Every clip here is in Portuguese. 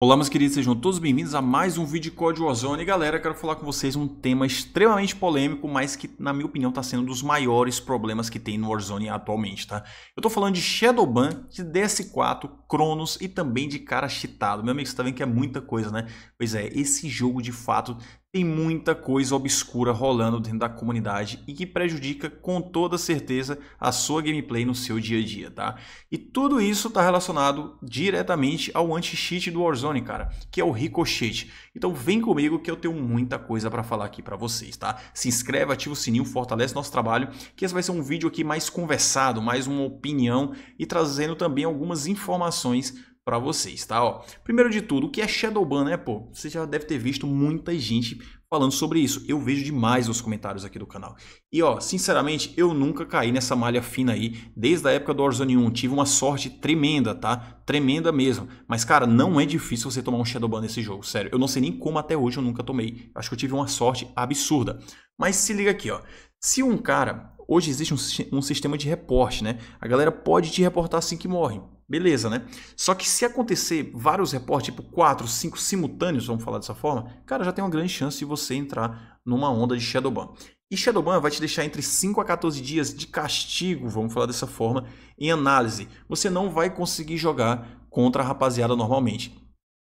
Olá meus queridos, sejam todos bem-vindos a mais um vídeo de Código Ozone. Galera, quero falar com vocês um tema extremamente polêmico, mas que na minha opinião está sendo um dos maiores problemas que tem no Warzone atualmente, tá? Eu estou falando de Shadowban, de DS4, Cronos e também de cara cheatado. Meu amigo, você tá vendo que é muita coisa, né? Pois é, esse jogo de fato tem muita coisa obscura rolando dentro da comunidade e que prejudica com toda certeza a sua gameplay no seu dia a dia, tá? E tudo isso está relacionado diretamente ao anti-cheat do Warzone, cara, que é o Ricochet. Então vem comigo que eu tenho muita coisa para falar aqui para vocês, tá? Se inscreve, ativa o sininho, fortalece nosso trabalho, que esse vai ser um vídeo aqui mais conversado, mais uma opinião e trazendo também algumas informações para vocês, tá? Ó, primeiro de tudo, o que é Shadowban, né, pô? Você já deve ter visto muita gente falando sobre isso. Eu vejo demais nos comentários aqui do canal. E ó, sinceramente, eu nunca caí nessa malha fina aí, desde a época do Warzone 1. Tive uma sorte tremenda, tá? Tremenda mesmo. Mas cara, não é difícil você tomar um Shadowban nesse jogo, sério. Eu não sei nem como até hoje eu nunca tomei. Acho que eu tive uma sorte absurda. Mas se liga aqui, ó. Se um cara... Hoje existe um, um sistema de reporte, né? A galera pode te reportar assim que morre. Beleza, né? Só que se acontecer vários reportes, tipo 4, 5 simultâneos, vamos falar dessa forma, cara, já tem uma grande chance de você entrar numa onda de Shadowban. E Shadowban vai te deixar entre 5 a 14 dias de castigo, vamos falar dessa forma, em análise. Você não vai conseguir jogar contra a rapaziada normalmente.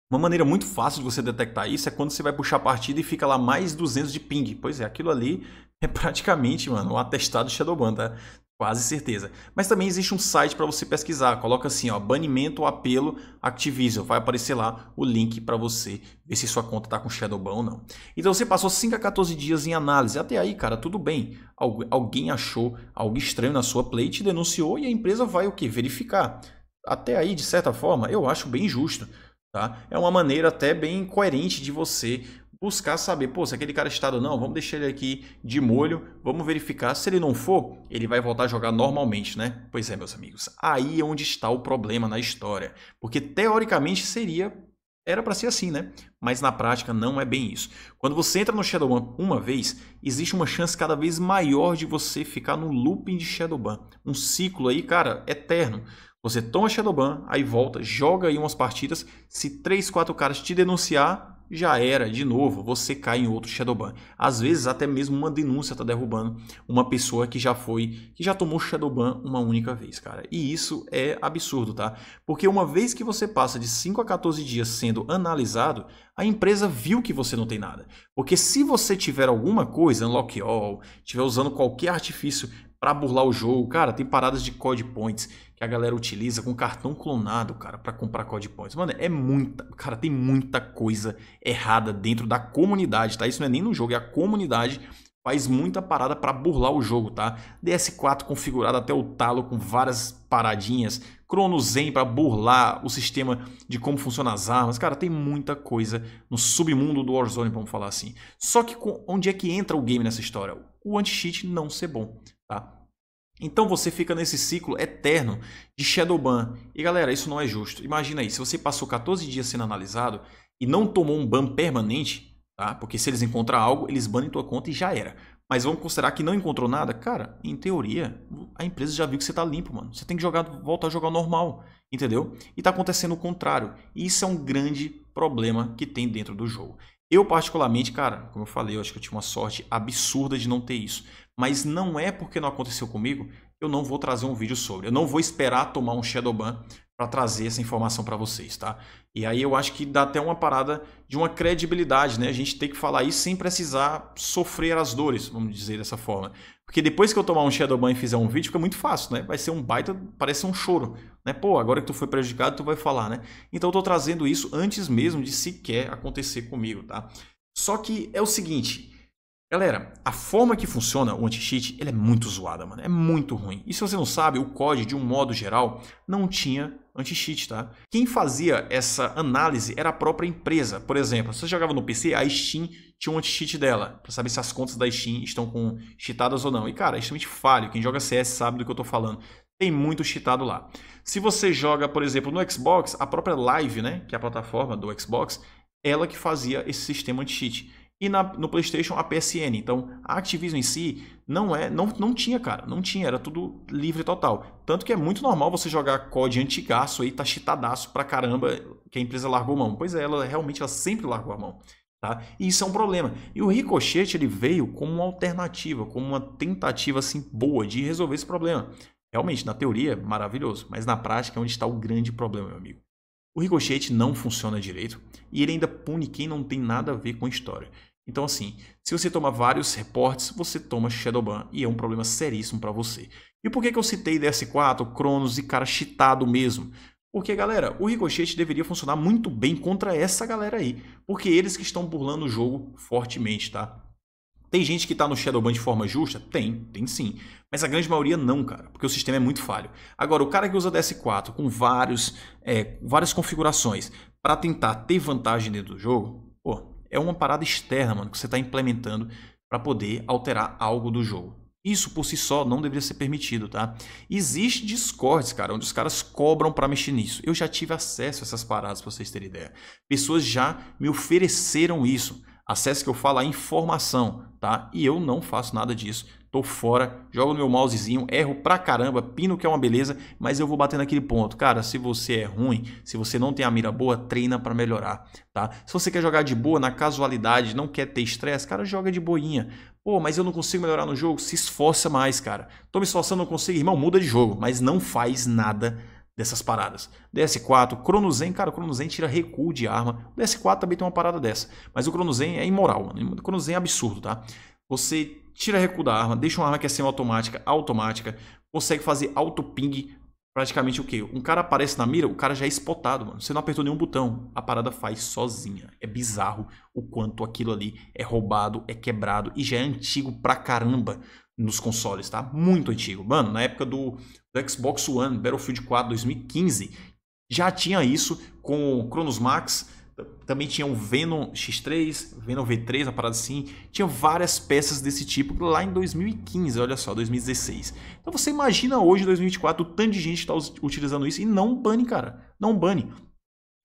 Uma maneira muito fácil de você detectar isso é quando você vai puxar a partida e fica lá mais 200 de ping. Pois é, aquilo ali é praticamente, mano, um atestado Shadowban, tá? Quase certeza. Mas também existe um site para você pesquisar. Coloca assim, ó, banimento ou apelo Activision. Vai aparecer lá o link para você ver se sua conta está com Shadowban ou não. Então você passou 5 a 14 dias em análise. Até aí, cara, tudo bem. Algu alguém achou algo estranho na sua plate, denunciou e a empresa vai o que? Verificar. Até aí, de certa forma, eu acho bem justo. Tá? É uma maneira até bem coerente de você buscar saber, pô, se aquele cara é está ou não, vamos deixar ele aqui de molho, vamos verificar. Se ele não for, ele vai voltar a jogar normalmente, né? Pois é, meus amigos, aí é onde está o problema na história. Porque teoricamente seria era para ser assim, né? Mas na prática não é bem isso. Quando você entra no Shadowban uma vez, existe uma chance cada vez maior de você ficar no looping de Shadowban. Um ciclo aí, cara, eterno. Você toma Shadowban, aí volta, joga aí umas partidas. Se 3, 4 caras te denunciar, já era, de novo, você cai em outro Shadowban. Às vezes até mesmo uma denúncia está derrubando uma pessoa que já foi, que já tomou Shadowban uma única vez, cara. E isso é absurdo, tá? Porque uma vez que você passa de 5 a 14 dias sendo analisado, a empresa viu que você não tem nada. Porque se você tiver alguma coisa, unlock all, tiver usando qualquer artifício para burlar o jogo. Cara, tem paradas de code Points que a galera utiliza com cartão clonado, cara, para comprar code Points. Mano, é muita, cara, tem muita coisa errada dentro da comunidade, tá? Isso não é nem no jogo, é a comunidade faz muita parada para burlar o jogo, tá? DS4 configurado até o talo com várias paradinhas, Chrono Zen para burlar o sistema de como funcionam as armas. Cara, tem muita coisa no submundo do Warzone, vamos falar assim. Só que onde é que entra o game nessa história? O anti-cheat não ser bom. Tá? Então você fica nesse ciclo eterno de Shadowban. E galera, isso não é justo. Imagina aí, se você passou 14 dias sendo analisado e não tomou um ban permanente, tá? Porque se eles encontrar algo, eles banem tua conta e já era. Mas vamos considerar que não encontrou nada? Cara, em teoria, a empresa já viu que você tá limpo, mano. Você tem que jogar, voltar a jogar normal, entendeu? E tá acontecendo o contrário. E isso é um grande problema que tem dentro do jogo. Eu particularmente, cara, como eu falei, eu acho que eu tive uma sorte absurda de não ter isso mas não é porque não aconteceu comigo, eu não vou trazer um vídeo sobre. Eu não vou esperar tomar um Shadowban para trazer essa informação para vocês, tá? E aí eu acho que dá até uma parada de uma credibilidade, né? A gente tem que falar isso sem precisar sofrer as dores, vamos dizer dessa forma. Porque depois que eu tomar um Shadowban e fizer um vídeo, fica muito fácil, né? Vai ser um baita, parece um choro, né? Pô, agora que tu foi prejudicado, tu vai falar, né? Então eu tô trazendo isso antes mesmo de sequer acontecer comigo, tá? Só que é o seguinte, Galera, a forma que funciona o anti-cheat ele é muito zoada, mano. É muito ruim. E se você não sabe, o COD, de um modo geral, não tinha anti-cheat, tá? Quem fazia essa análise era a própria empresa. Por exemplo, se você jogava no PC, a Steam tinha um anti-cheat dela, para saber se as contas da Steam estão com cheatadas ou não. E, cara, é extremamente falho. Quem joga CS sabe do que eu tô falando. Tem muito cheatado lá. Se você joga, por exemplo, no Xbox, a própria Live, né, que é a plataforma do Xbox, ela que fazia esse sistema anti-cheat e na, no PlayStation a PSN. Então a Activision em si não é, não, não tinha, cara, não tinha, era tudo livre total. Tanto que é muito normal você jogar COD antigaço aí, tá chitadaço pra caramba, que a empresa largou mão. Pois é, ela realmente ela sempre largou a mão. Tá? E isso é um problema. E o ricochete ele veio como uma alternativa, como uma tentativa assim boa de resolver esse problema. Realmente, na teoria, maravilhoso, mas na prática é onde está o grande problema, meu amigo. O ricochete não funciona direito e ele ainda pune quem não tem nada a ver com a história. Então, assim, se você toma vários reportes, você toma Shadowban e é um problema seríssimo para você. E por que, que eu citei DS4, Cronos e cara cheatado mesmo? Porque, galera, o ricochete deveria funcionar muito bem contra essa galera aí. Porque eles que estão burlando o jogo fortemente, tá? Tem gente que tá no Shadowban de forma justa? Tem, tem sim. Mas a grande maioria não, cara, porque o sistema é muito falho. Agora, o cara que usa DS4 com vários, é, várias configurações para tentar ter vantagem dentro do jogo, é uma parada externa, mano, que você está implementando para poder alterar algo do jogo. Isso por si só não deveria ser permitido, tá? Existe Discords, cara, onde os caras cobram para mexer nisso. Eu já tive acesso a essas paradas, para vocês terem ideia. Pessoas já me ofereceram isso. Acesso que eu falo a informação, tá? E eu não faço nada disso. Tô fora, jogo no meu mousezinho, erro pra caramba, pino que é uma beleza, mas eu vou bater naquele ponto. Cara, se você é ruim, se você não tem a mira boa, treina para melhorar, tá? Se você quer jogar de boa, na casualidade, não quer ter estresse, cara, joga de boinha. Pô, mas eu não consigo melhorar no jogo, se esforça mais, cara. Tô me esforçando, não consigo, irmão, muda de jogo, mas não faz nada dessas paradas. DS4, Cronozen, cara, o Cronozen tira recuo de arma. O DS4 também tem uma parada dessa. Mas o Cronozen é imoral, mano. O Cronozen é absurdo, tá? Você tira recuo da arma, deixa uma arma que é semi-automática, automática, consegue fazer auto-ping, praticamente o quê? Um cara aparece na mira, o cara já é spotado, mano. Você não apertou nenhum botão, a parada faz sozinha. É bizarro o quanto aquilo ali é roubado, é quebrado e já é antigo pra caramba nos consoles, tá? Muito antigo. Mano, na época do, do Xbox One, Battlefield 4 2015, já tinha isso com o Cronos Max, também tinha o Venom X3, Venom V3, uma parada assim. Tinha várias peças desse tipo lá em 2015, olha só, 2016. Então você imagina hoje, 2024, o tanto de gente está utilizando isso e não bane, cara. Não bane.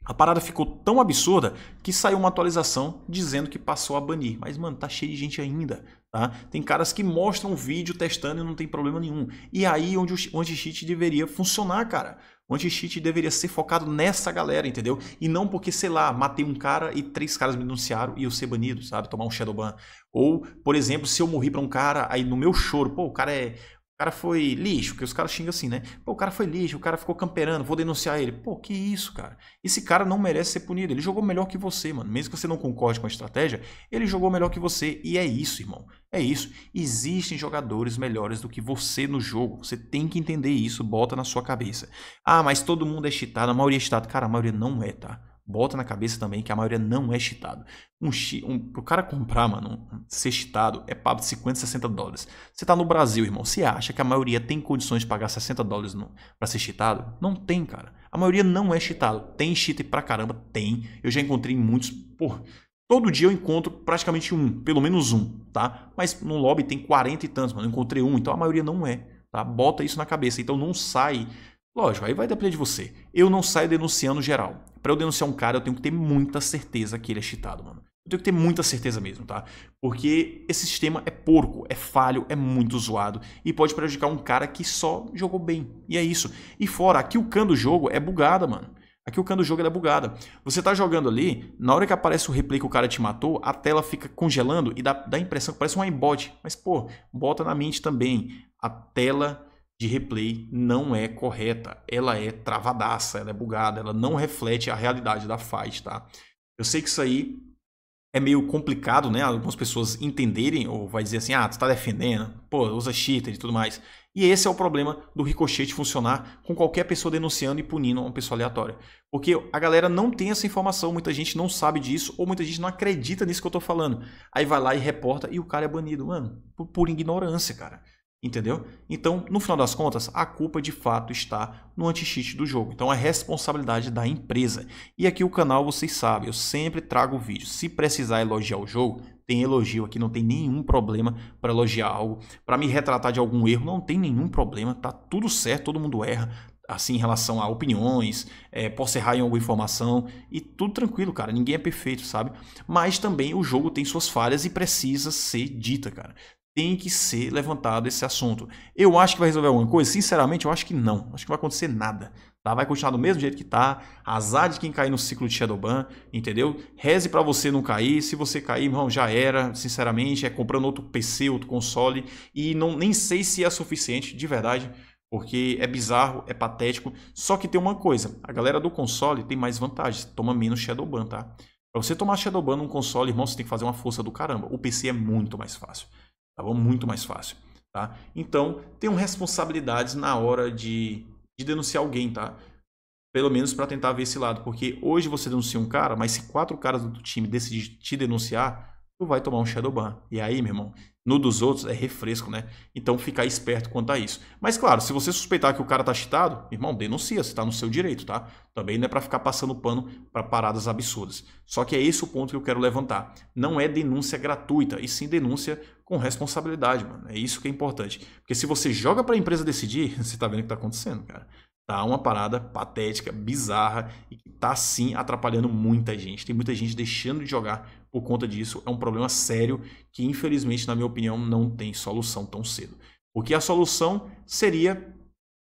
A parada ficou tão absurda que saiu uma atualização dizendo que passou a banir. Mas, mano, tá cheio de gente ainda. Tá? Tem caras que mostram vídeo testando e não tem problema nenhum. E aí onde o anti-cheat deveria funcionar, cara. O anti-cheat deveria ser focado nessa galera, entendeu? E não porque, sei lá, matei um cara e três caras me denunciaram e eu ser banido, sabe? Tomar um shadowban. Ou, por exemplo, se eu morri para um cara, aí no meu choro, pô, o cara é o cara foi lixo, que os caras xingam assim, né? Pô, o cara foi lixo, o cara ficou camperando, vou denunciar ele. Pô, que isso, cara? Esse cara não merece ser punido. Ele jogou melhor que você, mano. Mesmo que você não concorde com a estratégia, ele jogou melhor que você. E é isso, irmão. É isso. Existem jogadores melhores do que você no jogo. Você tem que entender isso, bota na sua cabeça. Ah, mas todo mundo é cheatado, a maioria é cheatado. Cara, a maioria não é, tá? Bota na cabeça também que a maioria não é cheatado. Um, um, pro cara comprar, mano, ser cheatado é pago de 50, 60 dólares. Você tá no Brasil, irmão. Você acha que a maioria tem condições de pagar 60 dólares para ser cheatado? Não tem, cara. A maioria não é cheatado. Tem cheat pra caramba? Tem. Eu já encontrei muitos. por Todo dia eu encontro praticamente um, pelo menos um, tá? Mas no lobby tem 40 e tantos, mano. Eu encontrei um, então a maioria não é, tá? Bota isso na cabeça. Então não sai Lógico, aí vai depender de você. Eu não saio denunciando geral. Para eu denunciar um cara, eu tenho que ter muita certeza que ele é cheatado, mano. Eu tenho que ter muita certeza mesmo, tá? Porque esse sistema é porco, é falho, é muito zoado e pode prejudicar um cara que só jogou bem. E é isso. E fora, aqui o can do jogo é bugada, mano. Aqui o can do jogo é bugada. Você tá jogando ali, na hora que aparece o replay que o cara te matou, a tela fica congelando e dá, dá a impressão que parece um aimbot. Mas, pô, bota na mente também. A tela de replay não é correta. Ela é travadaça, ela é bugada, ela não reflete a realidade da fight, tá? Eu sei que isso aí é meio complicado, né? Algumas pessoas entenderem ou vai dizer assim, ah, tu tá defendendo, pô, usa cheater e tudo mais. E esse é o problema do ricochete funcionar com qualquer pessoa denunciando e punindo uma pessoa aleatória. Porque a galera não tem essa informação, muita gente não sabe disso, ou muita gente não acredita nisso que eu tô falando. Aí vai lá e reporta e o cara é banido, mano, por, por ignorância, cara. Entendeu? Então, no final das contas, a culpa de fato está no anti-cheat do jogo. Então, é responsabilidade da empresa. E aqui o canal, vocês sabem, eu sempre trago vídeo. Se precisar elogiar o jogo, tem elogio aqui, não tem nenhum problema para elogiar algo. Para me retratar de algum erro, não tem nenhum problema, tá tudo certo, todo mundo erra, assim, em relação a opiniões, é, posso errar em alguma informação, e tudo tranquilo, cara, ninguém é perfeito, sabe? Mas também o jogo tem suas falhas e precisa ser dita, cara tem que ser levantado esse assunto. Eu acho que vai resolver alguma coisa? Sinceramente, eu acho que não. Acho que não vai acontecer nada. Tá? Vai continuar do mesmo jeito que tá. Azar de quem cair no ciclo de Shadowban, entendeu? Reze para você não cair. Se você cair, irmão, já era. Sinceramente, é comprando outro PC, outro console. E não, nem sei se é suficiente, de verdade. Porque é bizarro, é patético. Só que tem uma coisa: a galera do console tem mais vantagens. Toma menos Shadowban, tá? Pra você tomar Shadowban num console, irmão, você tem que fazer uma força do caramba. O PC é muito mais fácil tá bom? Muito mais fácil, tá? Então, tenham responsabilidades na hora de, de denunciar alguém, tá? Pelo menos para tentar ver esse lado, porque hoje você denuncia um cara, mas se quatro caras do time decidirem te denunciar, tu vai tomar um shadow ban. E aí, meu irmão, no dos outros é refresco, né? Então ficar esperto quanto a isso. Mas claro, se você suspeitar que o cara tá cheatado, irmão, denuncia, você tá no seu direito, tá? Também não é para ficar passando pano para paradas absurdas. Só que é esse o ponto que eu quero levantar. Não é denúncia gratuita, e sim denúncia com responsabilidade, mano. É isso que é importante. Porque se você joga para a empresa decidir, você tá vendo o que tá acontecendo, cara. Tá uma parada patética, bizarra e que tá sim atrapalhando muita gente. Tem muita gente deixando de jogar por conta disso. É um problema sério que, infelizmente, na minha opinião, não tem solução tão cedo. Porque é a solução seria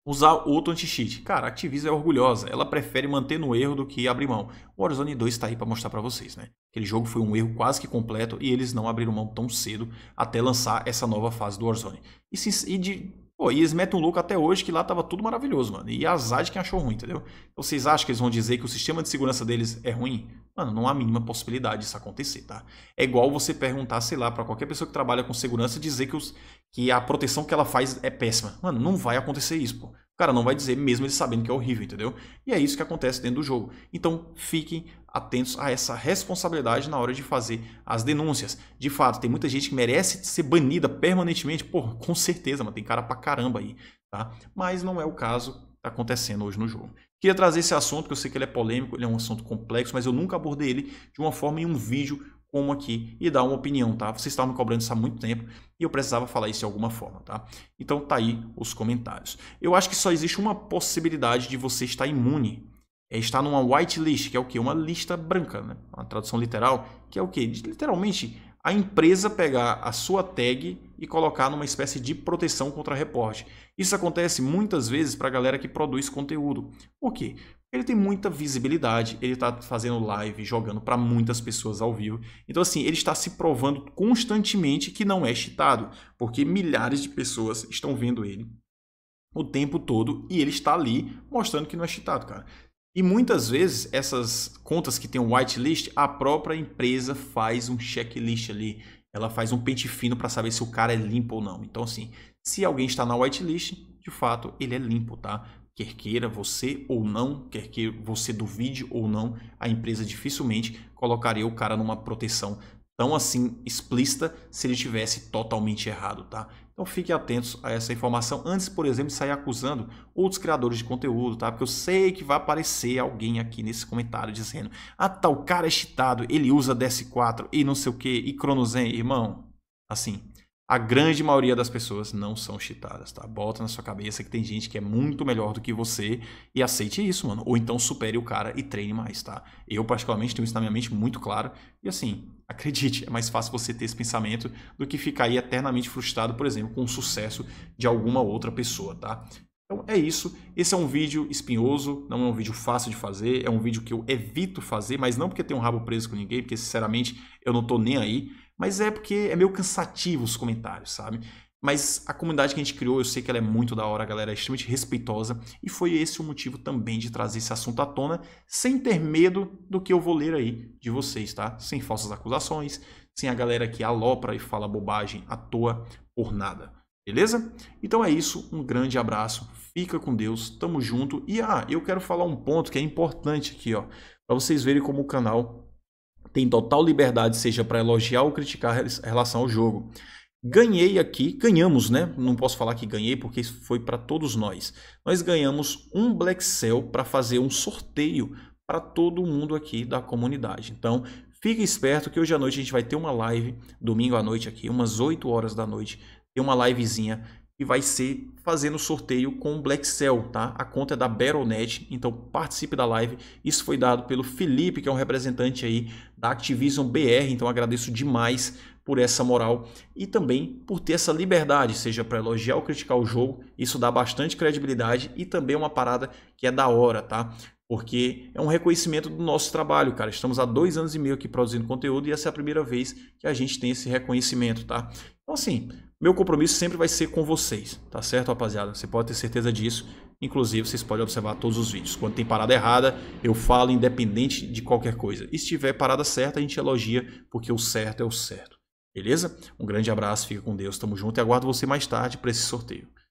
usar outro anti-cheat. Cara, a Activision é orgulhosa, ela prefere manter no erro do que abrir mão. O Warzone 2 está aí para mostrar para vocês, né? Aquele jogo foi um erro quase que completo e eles não abriram mão tão cedo até lançar essa nova fase do Warzone. E, se, e de Pô, e eles metem um louco até hoje que lá tava tudo maravilhoso, mano. E azar de quem achou ruim, entendeu? Então vocês acham que eles vão dizer que o sistema de segurança deles é ruim? Mano, não há a mínima possibilidade disso acontecer, tá? É igual você perguntar, sei lá, para qualquer pessoa que trabalha com segurança dizer que, os, que a proteção que ela faz é péssima. Mano, não vai acontecer isso, pô cara não vai dizer mesmo ele sabendo que é horrível, entendeu? E é isso que acontece dentro do jogo. Então fiquem atentos a essa responsabilidade na hora de fazer as denúncias. De fato, tem muita gente que merece ser banida permanentemente, pô, com certeza, mas tem cara pra caramba aí, tá? Mas não é o caso que tá acontecendo hoje no jogo. Queria trazer esse assunto, que eu sei que ele é polêmico, ele é um assunto complexo, mas eu nunca abordei ele de uma forma em um vídeo como aqui e dar uma opinião, tá? Vocês estavam me cobrando isso há muito tempo e eu precisava falar isso de alguma forma, tá? Então tá aí os comentários. Eu acho que só existe uma possibilidade de você estar imune. É estar numa whitelist, que é o quê? Uma lista branca, né? Uma tradução literal, que é o quê? Literalmente, a empresa pegar a sua tag e colocar numa espécie de proteção contra reporte. Isso acontece muitas vezes para a galera que produz conteúdo. Por quê? ele tem muita visibilidade, ele está fazendo live, jogando para muitas pessoas ao vivo. Então, assim, ele está se provando constantemente que não é cheatado, porque milhares de pessoas estão vendo ele o tempo todo e ele está ali mostrando que não é cheatado, cara. E muitas vezes essas contas que tem um whitelist, a própria empresa faz um checklist ali, ela faz um pente fino para saber se o cara é limpo ou não. Então, assim, se alguém está na whitelist, de fato, ele é limpo, tá? Quer queira você ou não, quer que você duvide ou não, a empresa dificilmente colocaria o cara numa proteção tão assim explícita se ele tivesse totalmente errado, tá? Então fique atentos a essa informação antes, por exemplo, de sair acusando outros criadores de conteúdo, tá? Porque eu sei que vai aparecer alguém aqui nesse comentário dizendo: "Ah, tal tá, cara é cheatado, ele usa DS4 e não sei o que e Cronozen, irmão". Assim, a grande maioria das pessoas não são cheatadas, tá? Bota na sua cabeça que tem gente que é muito melhor do que você e aceite isso, mano. Ou então supere o cara e treine mais, tá? Eu, particularmente, tenho isso na minha mente muito claro. E assim, acredite, é mais fácil você ter esse pensamento do que ficar aí eternamente frustrado, por exemplo, com o sucesso de alguma outra pessoa, tá? Então é isso. Esse é um vídeo espinhoso, não é um vídeo fácil de fazer, é um vídeo que eu evito fazer, mas não porque tem um rabo preso com ninguém, porque sinceramente eu não tô nem aí. Mas é porque é meio cansativo os comentários, sabe? Mas a comunidade que a gente criou, eu sei que ela é muito da hora, a galera é extremamente respeitosa. E foi esse o motivo também de trazer esse assunto à tona, sem ter medo do que eu vou ler aí de vocês, tá? Sem falsas acusações, sem a galera que alopra e fala bobagem à toa por nada. Beleza? Então é isso, um grande abraço, fica com Deus, tamo junto. E ah, eu quero falar um ponto que é importante aqui, ó, para vocês verem como o canal tem total liberdade, seja para elogiar ou criticar em relação ao jogo. Ganhei aqui, ganhamos, né? Não posso falar que ganhei porque isso foi para todos nós. Nós ganhamos um Black Cell para fazer um sorteio para todo mundo aqui da comunidade. Então, fique esperto que hoje à noite a gente vai ter uma live, domingo à noite aqui, umas 8 horas da noite, tem uma livezinha e vai ser fazendo sorteio com o Black Cell, tá? A conta é da Battle.net, então participe da live. Isso foi dado pelo Felipe, que é um representante aí da Activision BR, então agradeço demais por essa moral e também por ter essa liberdade, seja para elogiar ou criticar o jogo. Isso dá bastante credibilidade e também é uma parada que é da hora, tá? Porque é um reconhecimento do nosso trabalho, cara. Estamos há dois anos e meio aqui produzindo conteúdo e essa é a primeira vez que a gente tem esse reconhecimento, tá? Então, assim, meu compromisso sempre vai ser com vocês, tá certo, rapaziada? Você pode ter certeza disso. Inclusive, vocês podem observar todos os vídeos. Quando tem parada errada, eu falo independente de qualquer coisa. E se tiver parada certa, a gente elogia, porque o certo é o certo. Beleza? Um grande abraço, fica com Deus, tamo junto e aguardo você mais tarde para esse sorteio.